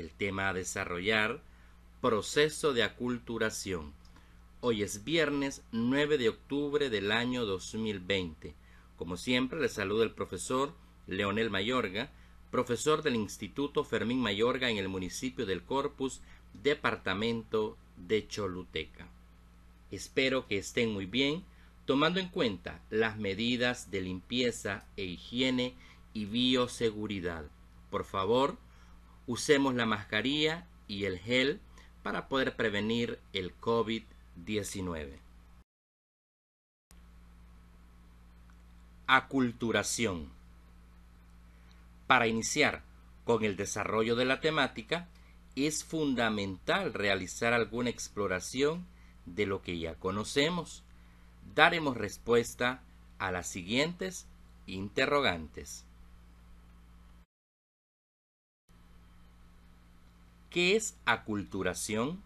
El tema a desarrollar, proceso de aculturación. Hoy es viernes 9 de octubre del año 2020. Como siempre, le saluda el profesor Leonel Mayorga, profesor del Instituto Fermín Mayorga en el municipio del Corpus, departamento de Choluteca. Espero que estén muy bien, tomando en cuenta las medidas de limpieza e higiene y bioseguridad. Por favor, usemos la mascarilla y el gel para poder prevenir el COVID-19. Aculturación. Para iniciar con el desarrollo de la temática, es fundamental realizar alguna exploración de lo que ya conocemos. Daremos respuesta a las siguientes interrogantes. ¿Qué es aculturación?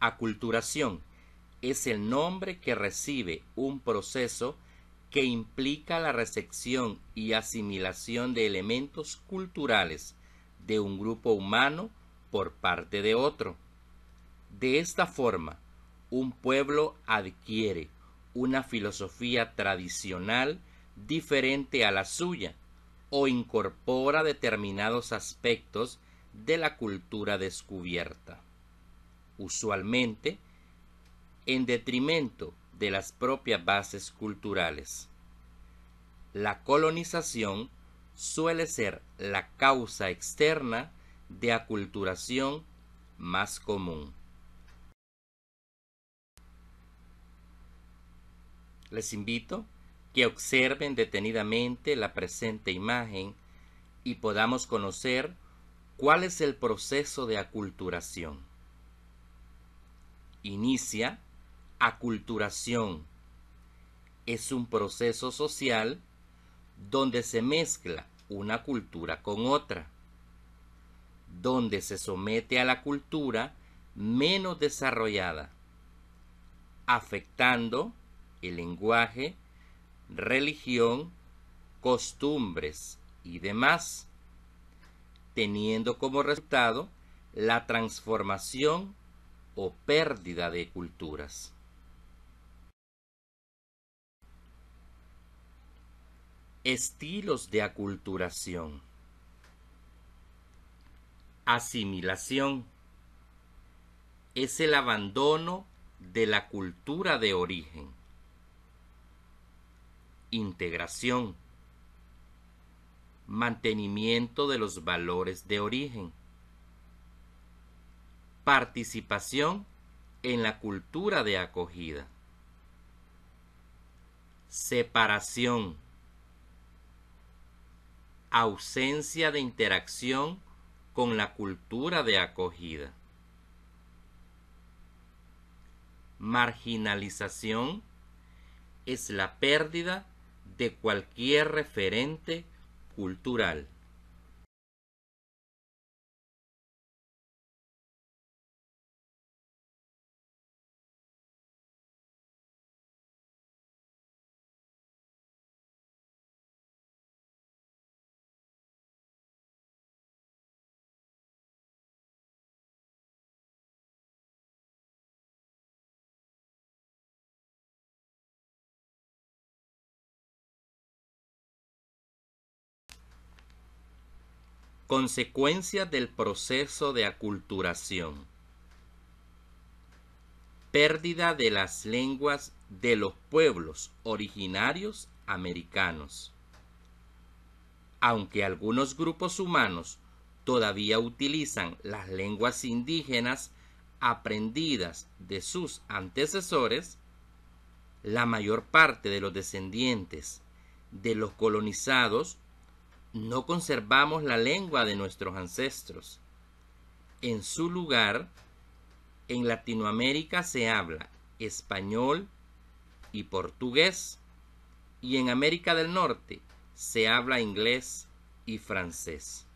Aculturación es el nombre que recibe un proceso que implica la recepción y asimilación de elementos culturales de un grupo humano por parte de otro. De esta forma, un pueblo adquiere una filosofía tradicional diferente a la suya, o incorpora determinados aspectos de la cultura descubierta, usualmente en detrimento de las propias bases culturales. La colonización suele ser la causa externa de aculturación más común. Les invito que observen detenidamente la presente imagen y podamos conocer cuál es el proceso de aculturación. Inicia aculturación. Es un proceso social donde se mezcla una cultura con otra, donde se somete a la cultura menos desarrollada, afectando el lenguaje, religión, costumbres y demás, teniendo como resultado la transformación o pérdida de culturas. Estilos de aculturación. Asimilación es el abandono de la cultura de origen integración, mantenimiento de los valores de origen, participación en la cultura de acogida, separación, ausencia de interacción con la cultura de acogida, marginalización es la pérdida de cualquier referente cultural. Consecuencia del proceso de aculturación. Pérdida de las lenguas de los pueblos originarios americanos. Aunque algunos grupos humanos todavía utilizan las lenguas indígenas aprendidas de sus antecesores, la mayor parte de los descendientes de los colonizados no conservamos la lengua de nuestros ancestros. En su lugar, en Latinoamérica se habla español y portugués, y en América del Norte se habla inglés y francés.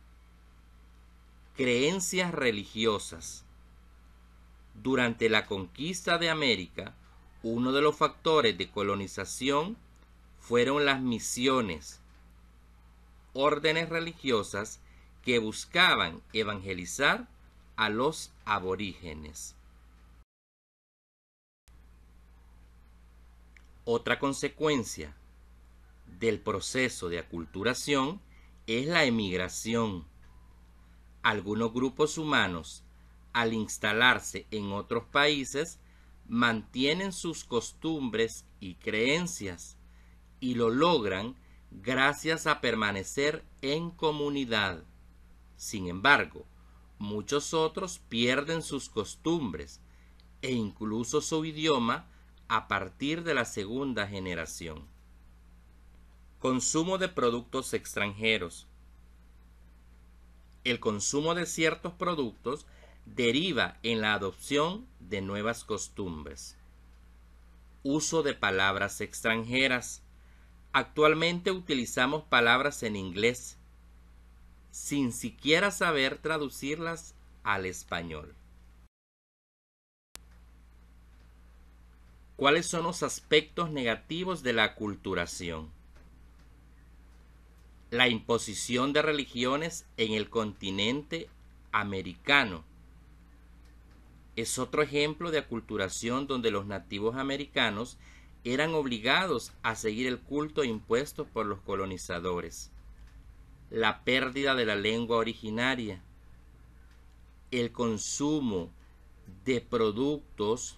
Creencias religiosas. Durante la conquista de América, uno de los factores de colonización fueron las misiones órdenes religiosas que buscaban evangelizar a los aborígenes. Otra consecuencia del proceso de aculturación es la emigración. Algunos grupos humanos, al instalarse en otros países, mantienen sus costumbres y creencias y lo logran gracias a permanecer en comunidad. Sin embargo, muchos otros pierden sus costumbres e incluso su idioma a partir de la segunda generación. Consumo de productos extranjeros. El consumo de ciertos productos deriva en la adopción de nuevas costumbres. Uso de palabras extranjeras. Actualmente utilizamos palabras en inglés sin siquiera saber traducirlas al español. ¿Cuáles son los aspectos negativos de la aculturación? La imposición de religiones en el continente americano es otro ejemplo de aculturación donde los nativos americanos eran obligados a seguir el culto impuesto por los colonizadores, la pérdida de la lengua originaria, el consumo de productos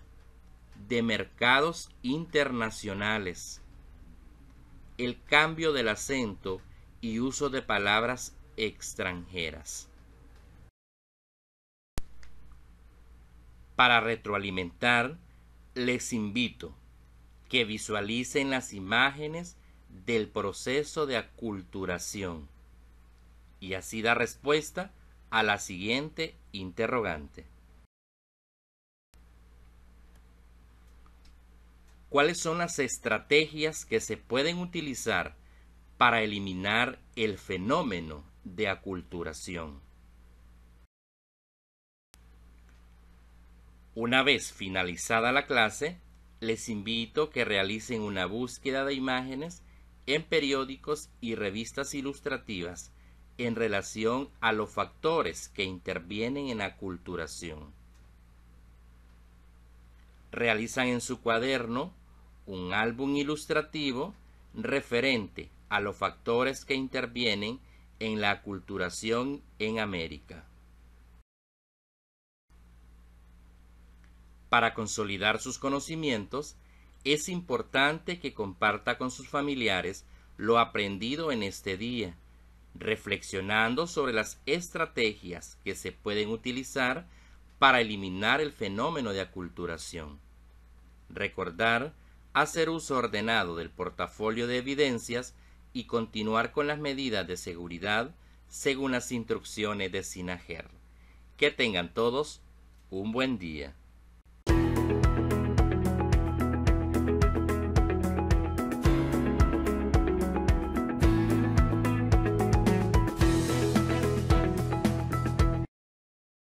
de mercados internacionales, el cambio del acento y uso de palabras extranjeras. Para retroalimentar, les invito que visualicen las imágenes del proceso de aculturación y así da respuesta a la siguiente interrogante. ¿Cuáles son las estrategias que se pueden utilizar para eliminar el fenómeno de aculturación? Una vez finalizada la clase, les invito que realicen una búsqueda de imágenes en periódicos y revistas ilustrativas en relación a los factores que intervienen en la aculturación. Realizan en su cuaderno un álbum ilustrativo referente a los factores que intervienen en la aculturación en América. Para consolidar sus conocimientos, es importante que comparta con sus familiares lo aprendido en este día, reflexionando sobre las estrategias que se pueden utilizar para eliminar el fenómeno de aculturación. Recordar hacer uso ordenado del portafolio de evidencias y continuar con las medidas de seguridad según las instrucciones de Sinajer. Que tengan todos un buen día.